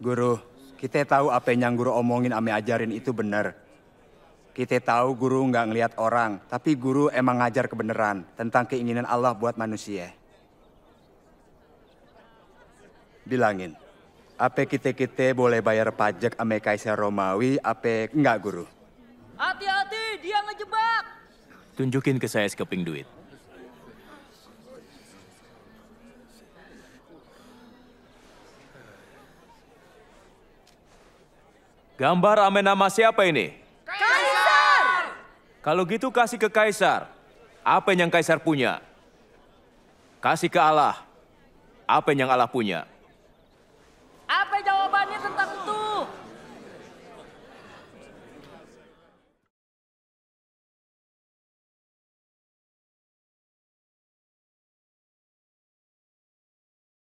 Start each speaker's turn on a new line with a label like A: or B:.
A: Guru, kita tahu apa yang guru omongin ame ajarin itu benar. Kita tahu guru nggak ngelihat orang, tapi guru emang ngajar kebenaran tentang keinginan Allah buat manusia. Bilangin, apa kita-kita boleh bayar pajak ame Kaisar Romawi, apa nggak guru?
B: Hati-hati, dia ngejebak.
C: Tunjukin ke saya sekeping duit.
D: Gambar amen nama siapa ini? Kaisar! Kalau gitu kasih ke Kaisar. Apa yang Kaisar punya? Kasih ke Allah. Apa yang Allah punya?